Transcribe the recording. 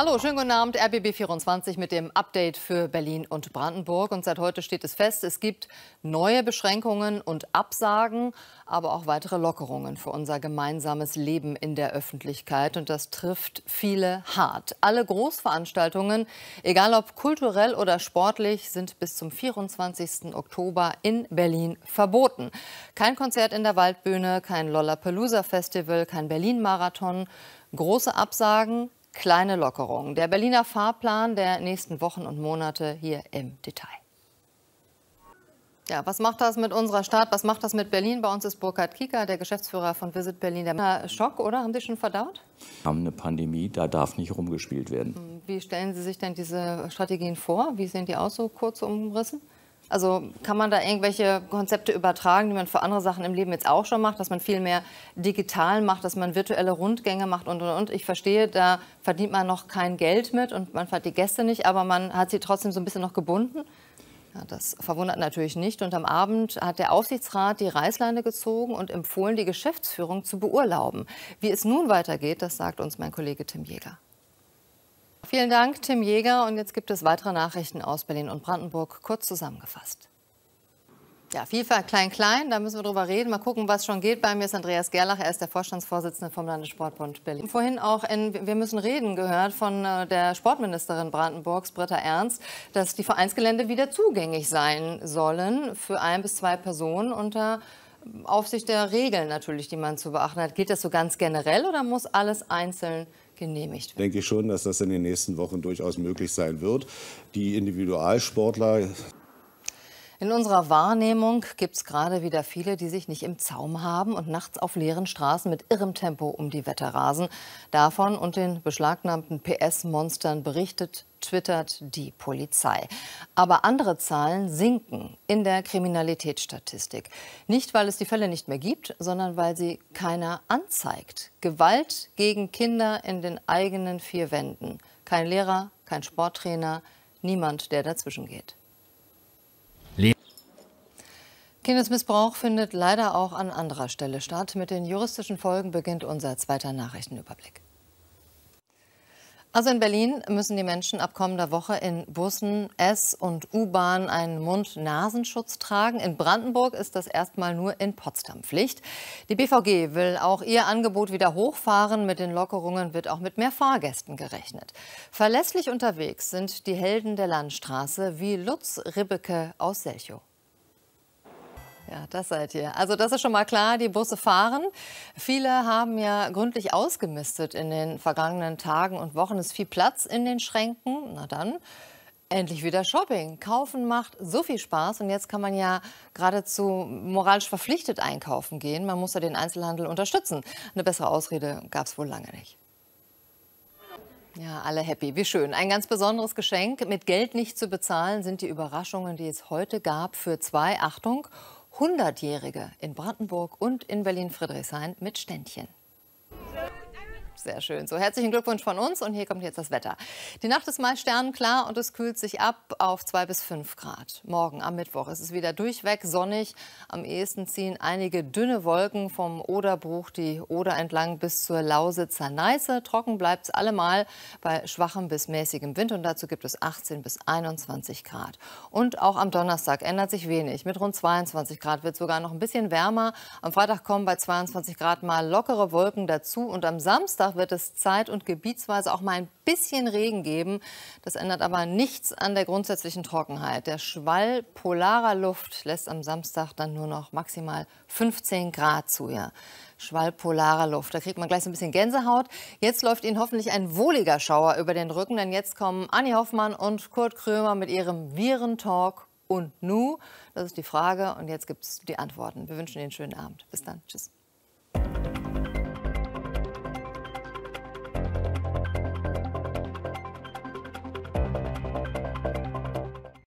Hallo, schönen guten Abend. RBB24 mit dem Update für Berlin und Brandenburg. Und seit heute steht es fest, es gibt neue Beschränkungen und Absagen, aber auch weitere Lockerungen für unser gemeinsames Leben in der Öffentlichkeit. Und das trifft viele hart. Alle Großveranstaltungen, egal ob kulturell oder sportlich, sind bis zum 24. Oktober in Berlin verboten. Kein Konzert in der Waldbühne, kein Lollapalooza-Festival, kein Berlin-Marathon. Große Absagen, kleine Lockerungen. Der Berliner Fahrplan der nächsten Wochen und Monate hier im Detail. Ja, was macht das mit unserer Stadt? Was macht das mit Berlin? Bei uns ist Burkhard Kieker, der Geschäftsführer von Visit Berlin. Der Schock, oder? Haben Sie schon verdaut? Wir haben eine Pandemie, da darf nicht rumgespielt werden. Hm, wie stellen Sie sich denn diese Strategien vor? Wie sehen die aus, so kurz umrissen? Also kann man da irgendwelche Konzepte übertragen, die man für andere Sachen im Leben jetzt auch schon macht, dass man viel mehr digital macht, dass man virtuelle Rundgänge macht und und und. Ich verstehe, da verdient man noch kein Geld mit und man fährt die Gäste nicht, aber man hat sie trotzdem so ein bisschen noch gebunden. Ja, das verwundert natürlich nicht. Und am Abend hat der Aufsichtsrat die Reißleine gezogen und empfohlen, die Geschäftsführung zu beurlauben. Wie es nun weitergeht, das sagt uns mein Kollege Tim Jäger. Vielen Dank, Tim Jäger. Und jetzt gibt es weitere Nachrichten aus Berlin und Brandenburg, kurz zusammengefasst. Ja, FIFA klein, klein, da müssen wir drüber reden. Mal gucken, was schon geht. Bei mir ist Andreas Gerlach, er ist der Vorstandsvorsitzende vom Landessportbund Berlin. Vorhin auch in Wir müssen reden gehört von äh, der Sportministerin Brandenburgs, Britta Ernst, dass die Vereinsgelände wieder zugänglich sein sollen für ein bis zwei Personen unter Aufsicht der Regeln natürlich, die man zu beachten hat. Geht das so ganz generell oder muss alles einzeln genehmigt wird. Denke ich schon, dass das in den nächsten Wochen durchaus möglich sein wird. Die Individualsportler in unserer Wahrnehmung gibt es gerade wieder viele, die sich nicht im Zaum haben und nachts auf leeren Straßen mit irrem Tempo um die Wetter rasen. Davon und den beschlagnahmten PS-Monstern berichtet, twittert die Polizei. Aber andere Zahlen sinken in der Kriminalitätsstatistik. Nicht, weil es die Fälle nicht mehr gibt, sondern weil sie keiner anzeigt. Gewalt gegen Kinder in den eigenen vier Wänden. Kein Lehrer, kein Sporttrainer, niemand, der dazwischen geht. Kindesmissbrauch findet leider auch an anderer Stelle statt. Mit den juristischen Folgen beginnt unser zweiter Nachrichtenüberblick. Also in Berlin müssen die Menschen ab kommender Woche in Bussen, S- und U-Bahn einen Mund-Nasenschutz tragen. In Brandenburg ist das erstmal nur in Potsdam Pflicht. Die BVG will auch ihr Angebot wieder hochfahren. Mit den Lockerungen wird auch mit mehr Fahrgästen gerechnet. Verlässlich unterwegs sind die Helden der Landstraße wie Lutz Ribbeke aus Selchow. Ja, das seid ihr. Also das ist schon mal klar, die Busse fahren. Viele haben ja gründlich ausgemistet in den vergangenen Tagen und Wochen. Es Ist viel Platz in den Schränken. Na dann. Endlich wieder Shopping. Kaufen macht so viel Spaß und jetzt kann man ja geradezu moralisch verpflichtet einkaufen gehen. Man muss ja den Einzelhandel unterstützen. Eine bessere Ausrede gab es wohl lange nicht. Ja, alle happy. Wie schön. Ein ganz besonderes Geschenk. Mit Geld nicht zu bezahlen sind die Überraschungen, die es heute gab für zwei, Achtung, 100-Jährige in Brandenburg und in Berlin-Friedrichshain mit Ständchen wäre schön. So, herzlichen Glückwunsch von uns und hier kommt jetzt das Wetter. Die Nacht ist mal sternklar und es kühlt sich ab auf 2 bis 5 Grad. Morgen am Mittwoch ist es wieder durchweg sonnig. Am ehesten ziehen einige dünne Wolken vom Oderbruch die Oder entlang bis zur Lausitzer Neiße. Trocken bleibt es allemal bei schwachem bis mäßigem Wind und dazu gibt es 18 bis 21 Grad. Und auch am Donnerstag ändert sich wenig. Mit rund 22 Grad wird sogar noch ein bisschen wärmer. Am Freitag kommen bei 22 Grad mal lockere Wolken dazu und am Samstag wird es zeit- und gebietsweise auch mal ein bisschen Regen geben. Das ändert aber nichts an der grundsätzlichen Trockenheit. Der Schwall polarer Luft lässt am Samstag dann nur noch maximal 15 Grad zu. Ja. Schwall polarer Luft. Da kriegt man gleich so ein bisschen Gänsehaut. Jetzt läuft Ihnen hoffentlich ein wohliger Schauer über den Rücken, denn jetzt kommen Anni Hoffmann und Kurt Krömer mit ihrem Virentalk und Nu. Das ist die Frage und jetzt gibt es die Antworten. Wir wünschen Ihnen einen schönen Abend. Bis dann. Tschüss.